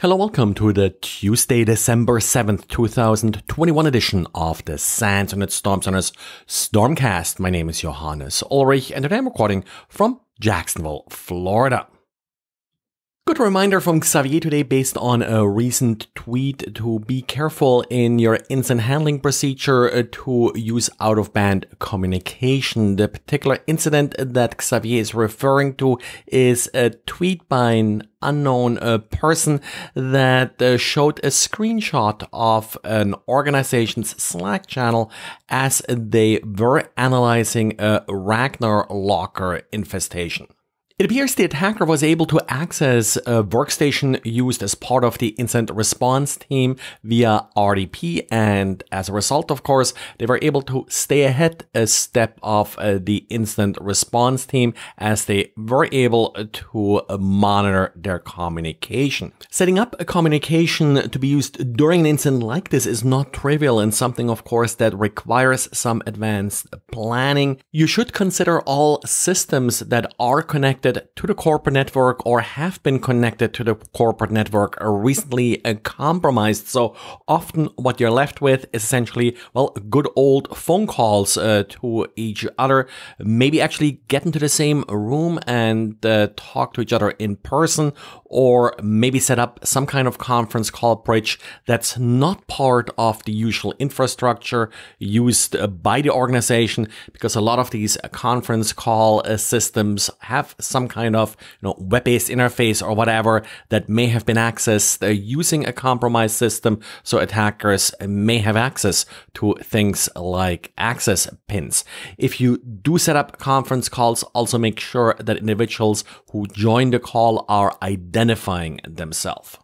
Hello, welcome to the Tuesday, December 7th, 2021 edition of the Sands and its Storm Center's Stormcast. My name is Johannes Ulrich, and today I'm recording from Jacksonville, Florida. Good reminder from Xavier today based on a recent tweet to be careful in your incident handling procedure uh, to use out of band communication. The particular incident that Xavier is referring to is a tweet by an unknown uh, person that uh, showed a screenshot of an organization's Slack channel as they were analyzing a Ragnar locker infestation. It appears the attacker was able to access a workstation used as part of the incident response team via RDP, and as a result, of course, they were able to stay ahead a step of uh, the incident response team as they were able to monitor their communication. Setting up a communication to be used during an incident like this is not trivial and something, of course, that requires some advanced planning. You should consider all systems that are connected connected to the corporate network or have been connected to the corporate network are recently compromised. So often what you're left with is essentially, well, good old phone calls uh, to each other, maybe actually get into the same room and uh, talk to each other in person, or maybe set up some kind of conference call bridge that's not part of the usual infrastructure used by the organization, because a lot of these conference call uh, systems have some some kind of you know, web-based interface or whatever that may have been accessed. They're uh, using a compromised system, so attackers may have access to things like access pins. If you do set up conference calls, also make sure that individuals who join the call are identifying themselves.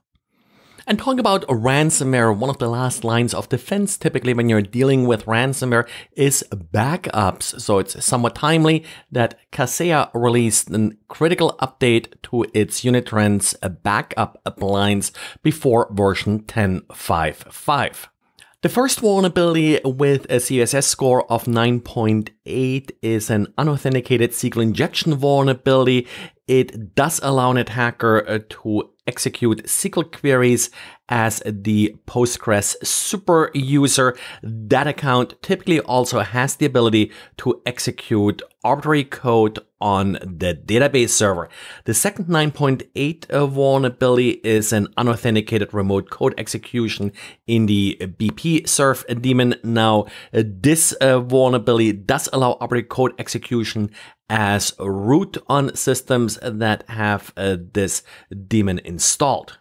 And talking about ransomware, one of the last lines of defense typically when you're dealing with ransomware is backups. So it's somewhat timely that Kaseya released a critical update to its Unitrends backup appliance before version 10.5.5. The first vulnerability with a CSS score of 9.8 8 is an unauthenticated SQL injection vulnerability. It does allow an attacker uh, to execute SQL queries as the Postgres super user. That account typically also has the ability to execute arbitrary code on the database server. The second 9.8 vulnerability uh, is an unauthenticated remote code execution in the BP serve daemon. Now, uh, this vulnerability does allow Arbiter code execution as root on systems that have uh, this daemon installed.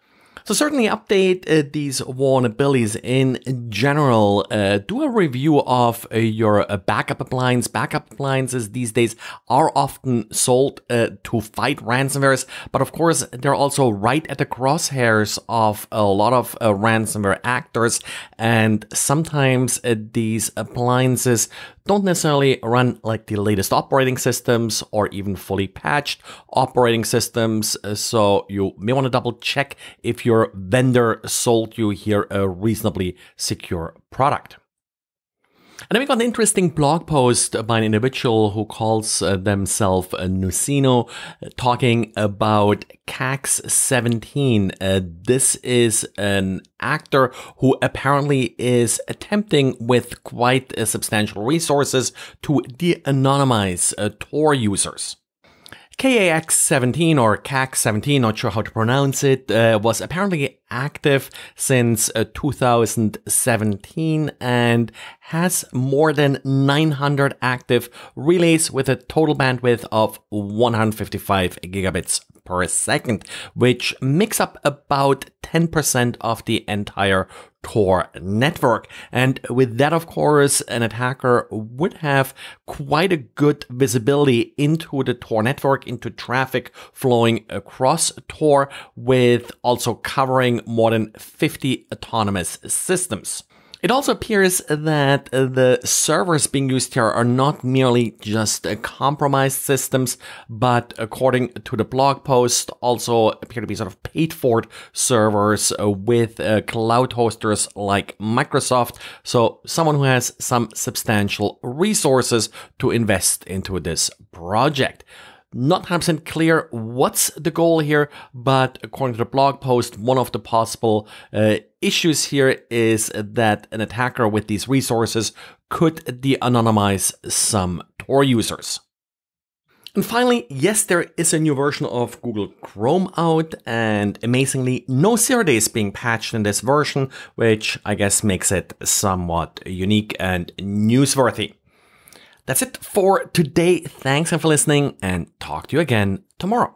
So certainly update uh, these vulnerabilities in general. Uh, do a review of uh, your uh, backup appliance. Backup appliances these days are often sold uh, to fight ransomwares, but of course they're also right at the crosshairs of a lot of uh, ransomware actors. And sometimes these appliances don't necessarily run like the latest operating systems or even fully patched operating systems. Uh, so you may want to double check if your vendor sold you here a reasonably secure product. And then we got an interesting blog post by an individual who calls uh, themselves uh, Nucino, uh, talking about CAX 17. Uh, this is an actor who apparently is attempting with quite uh, substantial resources to de-anonymize uh, Tor users. KAX 17 or CAX 17, not sure how to pronounce it, uh, was apparently active since uh, 2017 and has more than 900 active relays with a total bandwidth of 155 gigabits per second, which makes up about 10% of the entire Tor network. And with that, of course, an attacker would have quite a good visibility into the Tor network, into traffic flowing across Tor, with also covering more than 50 autonomous systems. It also appears that the servers being used here are not merely just uh, compromised systems, but according to the blog post, also appear to be sort of paid for servers uh, with uh, cloud hosters like Microsoft. So someone who has some substantial resources to invest into this project. Not 100% clear what's the goal here, but according to the blog post, one of the possible uh, issues here is that an attacker with these resources could de-anonymize some Tor users. And finally, yes, there is a new version of Google Chrome out, and amazingly, no zero days being patched in this version, which I guess makes it somewhat unique and newsworthy. That's it for today. Thanks for listening and talk to you again tomorrow.